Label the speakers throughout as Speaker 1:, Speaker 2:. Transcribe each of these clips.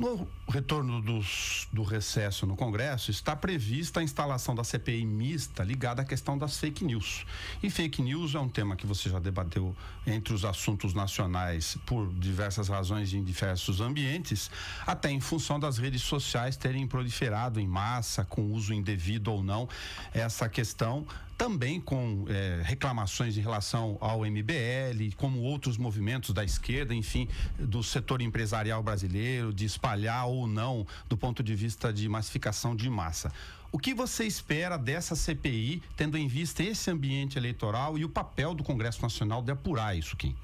Speaker 1: No retorno dos, do recesso no Congresso, está prevista a instalação da CPI mista ligada à questão das fake news. E fake news é um tema que você já debateu entre os assuntos nacionais por diversas razões em diversos ambientes, até em função das redes sociais terem proliferado em massa, com uso indevido ou não, essa questão também com é, reclamações em relação ao MBL, como outros movimentos da esquerda, enfim, do setor empresarial brasileiro, de espalhar ou não do ponto de vista de massificação de massa. O que você espera dessa CPI, tendo em vista esse ambiente eleitoral e o papel do Congresso Nacional de apurar isso, Kim?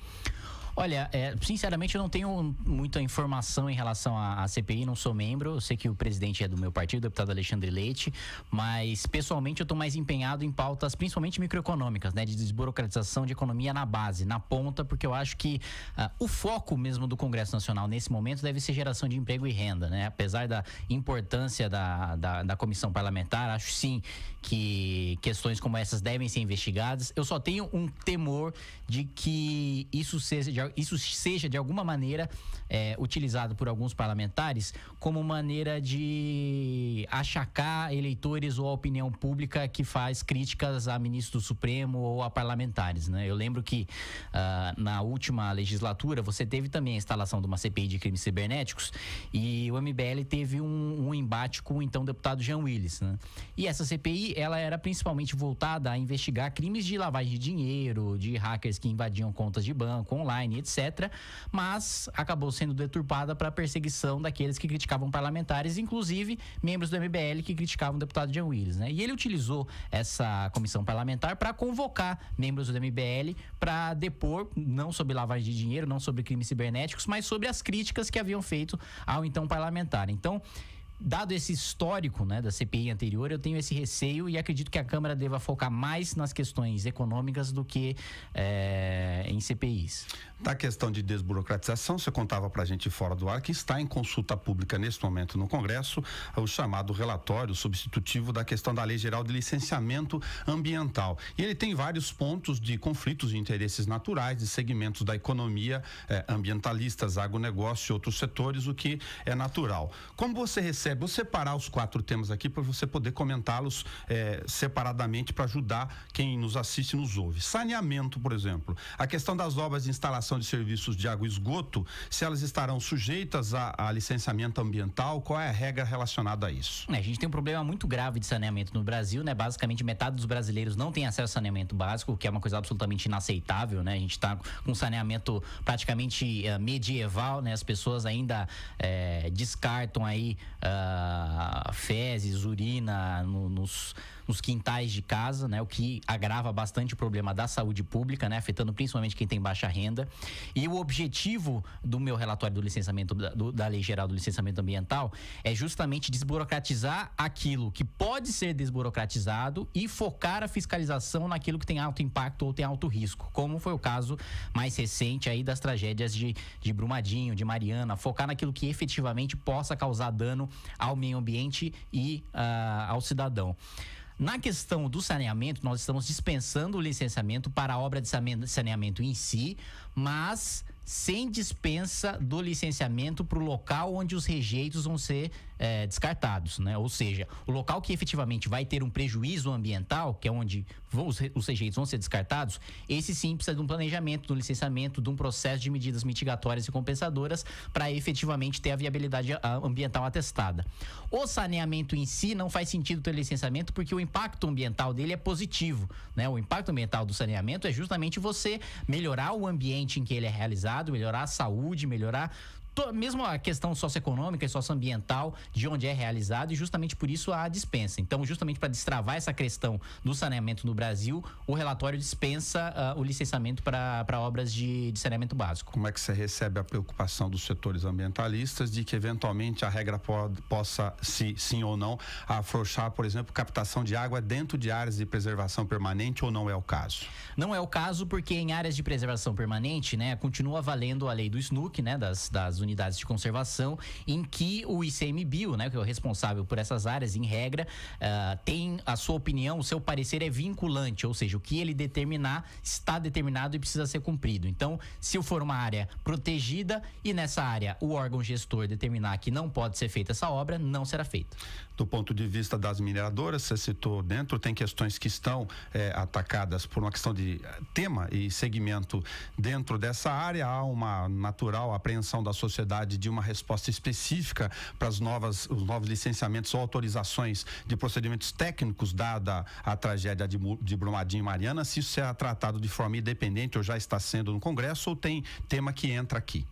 Speaker 2: Olha, é, sinceramente eu não tenho muita informação em relação à, à, CPI, não sou membro. Eu sei que o presidente é do meu partido, o deputado Alexandre Leite, mas pessoalmente eu estou mais empenhado em pautas principalmente microeconômicas, né, de desburocratização de economia na base, na ponta, porque eu acho que uh, o foco mesmo do Congresso Nacional nesse momento deve ser geração de emprego e renda, né? Apesar da importância da, da, da comissão parlamentar, acho sim que questões como essas devem ser investigadas. Eu só tenho um temor de que isso seja isso seja de alguma maneira é, utilizado por alguns parlamentares como maneira de achacar eleitores ou a opinião pública que faz críticas a ministros do Supremo ou a parlamentares. Né? Eu lembro que uh, na última legislatura você teve também a instalação de uma CPI de crimes cibernéticos e o MBL teve um, um embate com o então deputado Jean Willis. Né? E essa CPI ela era principalmente voltada a investigar crimes de lavagem de dinheiro, de hackers que invadiam contas de banco online etc., mas acabou sendo deturpada para a perseguição daqueles que criticavam parlamentares, inclusive membros do MBL que criticavam o deputado Jean Willis. Né? E ele utilizou essa comissão parlamentar para convocar membros do MBL para depor, não sobre lavagem de dinheiro, não sobre crimes cibernéticos, mas sobre as críticas que haviam feito ao então parlamentar. Então, dado esse histórico né, da CPI anterior, eu tenho esse receio e acredito que a Câmara deva focar mais nas questões econômicas do que é,
Speaker 1: em CPIs. Da questão de desburocratização, você contava para a gente fora do ar que está em consulta pública neste momento no Congresso o chamado relatório substitutivo da questão da Lei Geral de Licenciamento Ambiental. E ele tem vários pontos de conflitos de interesses naturais, de segmentos da economia, eh, ambientalistas, agronegócio e outros setores, o que é natural. Como você recebe percebe? Vou separar os quatro temas aqui para você poder comentá-los é, separadamente para ajudar quem nos assiste e nos ouve. Saneamento, por exemplo. A questão das obras de instalação de serviços de água e esgoto, se elas estarão sujeitas a, a licenciamento ambiental, qual é a regra relacionada a isso? É, a gente tem um problema muito grave de saneamento no
Speaker 2: Brasil, né? Basicamente, metade dos brasileiros não tem acesso a saneamento básico, o que é uma coisa absolutamente inaceitável, né? A gente está com saneamento praticamente uh, medieval, né? As pessoas ainda uh, descartam aí uh, fezes, urina no, nos, nos quintais de casa, né? O que agrava bastante o problema da saúde pública, né? Afetando principalmente quem tem baixa renda. E o objetivo do meu relatório do licenciamento do, da Lei Geral do Licenciamento Ambiental é justamente desburocratizar aquilo que pode ser desburocratizado e focar a fiscalização naquilo que tem alto impacto ou tem alto risco, como foi o caso mais recente aí das tragédias de, de Brumadinho, de Mariana, focar naquilo que efetivamente possa causar dano ao meio ambiente e uh, ao cidadão. Na questão do saneamento, nós estamos dispensando o licenciamento para a obra de saneamento em si, mas sem dispensa do licenciamento para o local onde os rejeitos vão ser é, descartados, né? Ou seja, o local que efetivamente vai ter um prejuízo ambiental, que é onde vão, os, rejeitos vão ser descartados, esse sim precisa de um planejamento, de um licenciamento, de um processo de medidas mitigatórias e compensadoras para efetivamente ter a viabilidade ambiental atestada. O saneamento em si não faz sentido ter licenciamento porque o impacto ambiental dele é positivo, né? O impacto ambiental do saneamento é justamente você melhorar o ambiente em que ele é realizado melhorar a saúde, melhorar mesmo a questão socioeconômica e socioambiental de onde é realizado e justamente por isso a dispensa. Então, justamente para destravar essa questão do saneamento no Brasil, o relatório dispensa uh, o licenciamento para
Speaker 1: obras de, de, saneamento básico. Como é que você recebe a preocupação dos setores ambientalistas de que eventualmente a regra pode, possa, se sim ou não, afrouxar, por exemplo, captação de água dentro de áreas de preservação permanente ou não é o caso?
Speaker 2: Não é o caso porque em áreas de preservação permanente, né, continua valendo a lei do SNUC, né, das, das unidades de conservação, em que o ICMBio, né, que é o responsável por essas áreas, em regra, uh, tem a sua opinião, o seu parecer é vinculante, ou seja, o que ele determinar está determinado e precisa ser cumprido. Então, se for uma área protegida e nessa área o órgão gestor determinar que não pode ser feita essa obra, não
Speaker 1: será feita. Do ponto de vista das mineradoras, você citou dentro, tem questões que estão é, atacadas por uma questão de eh, tema e segmento dentro dessa área, há uma natural apreensão da sociedade sociedade de uma resposta específica para as novas os novos licenciamentos ou autorizações de procedimentos técnicos dada a tragédia de, de Brumadinho e Mariana, se isso será é tratado de forma independente ou já está sendo no Congresso ou tem tema que entra aqui?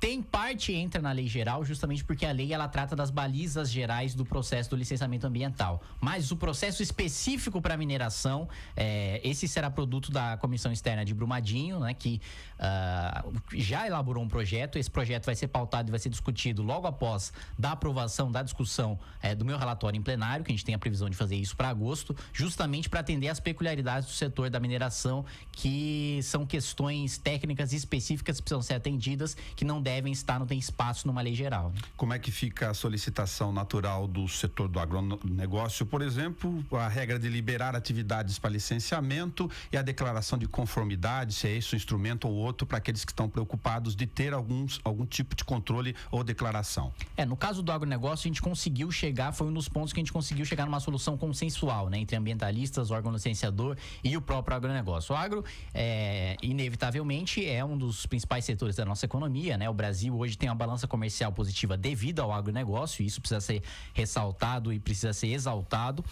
Speaker 2: Tem parte entra na lei geral justamente porque a lei ela trata das balizas gerais do processo do licenciamento ambiental. Mas o processo específico para mineração, é, esse será produto da comissão externa de Brumadinho, né, que uh, já elaborou um projeto. Esse projeto vai ser pautado e vai ser discutido logo após da aprovação da discussão é, do meu relatório em plenário, que a gente tem a previsão de fazer isso para agosto, justamente para atender as peculiaridades do setor da mineração, que são questões técnicas específicas que precisam ser atendidas, que não devem estar, não tem espaço numa lei
Speaker 1: geral. Né? Como é que fica a solicitação natural do setor do agronegócio? Por exemplo, a regra de liberar atividades para licenciamento e a declaração de conformidade, se é esse um instrumento ou outro, para aqueles que estão preocupados de ter alguns, algum tipo de controle ou declaração.
Speaker 2: É, no caso do agronegócio, a gente conseguiu chegar, foi um dos pontos que a gente conseguiu chegar numa solução consensual, né, entre ambientalistas, órgão licenciador e o próprio agronegócio. O agro, é, inevitavelmente, é um dos principais setores da nossa economia, né, o Brasil hoje tem uma balança comercial positiva devido ao agronegócio, e isso precisa ser ressaltado e precisa ser exaltado,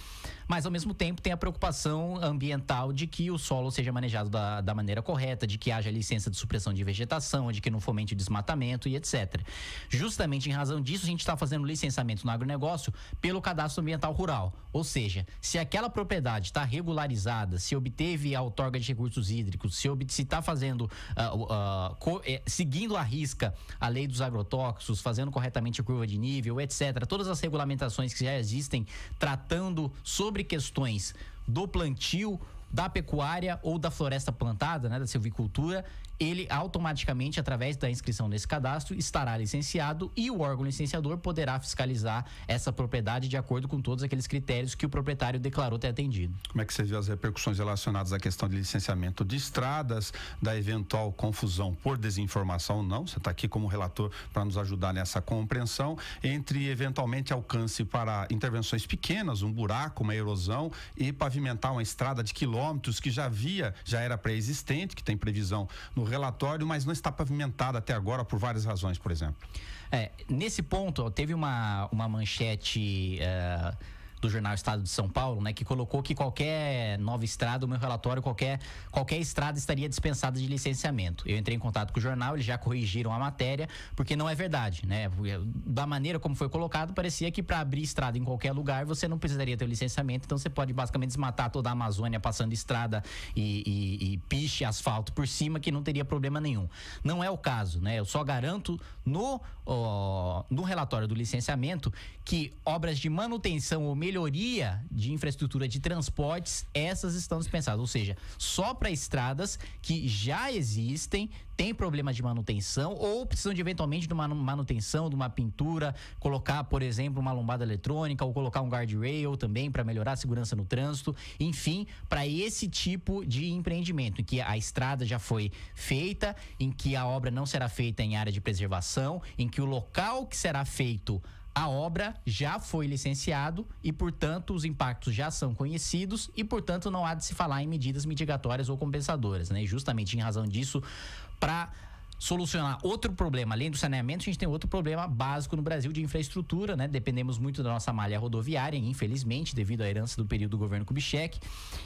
Speaker 2: mas ao mesmo tempo tem a preocupação ambiental de que o solo seja manejado da, da maneira correta, de que haja licença de supressão de vegetação, de que não fomente o desmatamento e etc. Justamente em razão disso, a gente está fazendo licenciamento no agronegócio pelo cadastro ambiental rural, ou seja, se aquela propriedade está regularizada, se obteve a outorga de recursos hídricos, se está fazendo, uh, uh, co, eh, seguindo a risca a lei dos agrotóxicos, fazendo corretamente a curva de nível, etc. Todas as regulamentações que já existem tratando sobre questões do plantio, da pecuária ou da floresta plantada, né, da silvicultura ele automaticamente, através da inscrição nesse cadastro, estará licenciado e o órgão licenciador poderá fiscalizar essa propriedade de acordo com todos aqueles critérios que o proprietário declarou ter atendido.
Speaker 1: Como é que você viu as repercussões relacionadas à questão de licenciamento de estradas, da eventual confusão por desinformação? Não, você está aqui como relator para nos ajudar nessa compreensão, entre eventualmente alcance para intervenções pequenas, um buraco, uma erosão e pavimentar uma estrada de quilômetros que já havia, já era pré-existente, que tem previsão no relatório, mas não está pavimentado até agora por várias razões, por exemplo. É, nesse ponto, teve uma, uma manchete. Uh do jornal Estado de São Paulo,
Speaker 2: né, que colocou que qualquer nova estrada, o meu relatório, qualquer, qualquer estrada estaria dispensada de licenciamento. Eu entrei em contato com o jornal, eles já corrigiram a matéria, porque não é verdade, né? Da maneira como foi colocado, parecia que para abrir estrada em qualquer lugar você não precisaria ter o licenciamento, então você pode basicamente desmatar toda a Amazônia passando estrada e, e, e piche asfalto por cima que não teria problema nenhum. Não é o caso, né? Eu só garanto no, ó, no relatório do licenciamento que obras de manutenção ou melhoria de infraestrutura de transportes, essas estão dispensadas. Ou seja, só para estradas que já existem, têm problemas de manutenção ou precisam de eventualmente de uma manutenção, de uma pintura, colocar, por exemplo, uma lombada eletrônica ou colocar um guardrail também para melhorar a segurança no trânsito. Enfim, para esse tipo de empreendimento, em que a estrada já foi feita, em que a obra não será feita em área de preservação, em que o local que será feito a obra já foi licenciado e, portanto, os impactos já são conhecidos e, portanto, não há de se falar em medidas mitigatórias ou compensadoras, né? E justamente em razão disso, para solucionar outro problema, além do saneamento, a gente tem outro problema básico no Brasil de infraestrutura, né? Dependemos muito da nossa malha rodoviária, infelizmente, devido à herança do período do governo Kubitschek.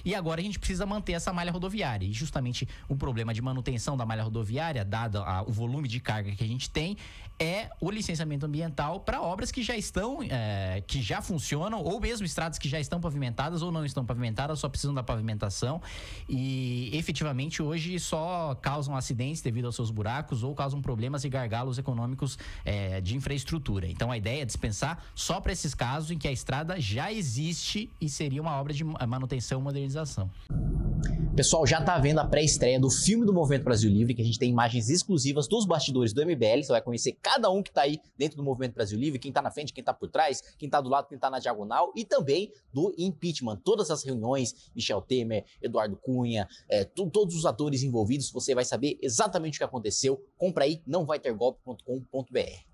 Speaker 2: E agora a gente precisa manter essa malha rodoviária. E justamente o problema de manutenção da malha rodoviária, dado a, o volume de carga que a gente tem, é o licenciamento ambiental para obras que já estão, é, que já funcionam, ou mesmo estradas que já estão pavimentadas ou não estão pavimentadas, só precisam da pavimentação. E efetivamente hoje só causam acidentes devido aos seus buracos buracos ou causam problemas e gargalos econômicos é, de infraestrutura. Então a ideia é dispensar só para esses casos em que a estrada já existe e seria uma obra de manutenção e modernização pessoal já está vendo a pré-estreia do filme do Movimento Brasil Livre, que a gente tem imagens exclusivas dos bastidores do MBL. Você vai conhecer cada um que está aí dentro do Movimento Brasil Livre, quem está na frente, quem está por trás, quem está do lado, quem está na diagonal, e também do impeachment. Todas as reuniões, Michel Temer, Eduardo Cunha, é, todos os atores envolvidos, você vai saber exatamente o que aconteceu. Compra aí, não vai ter golpe.com.br.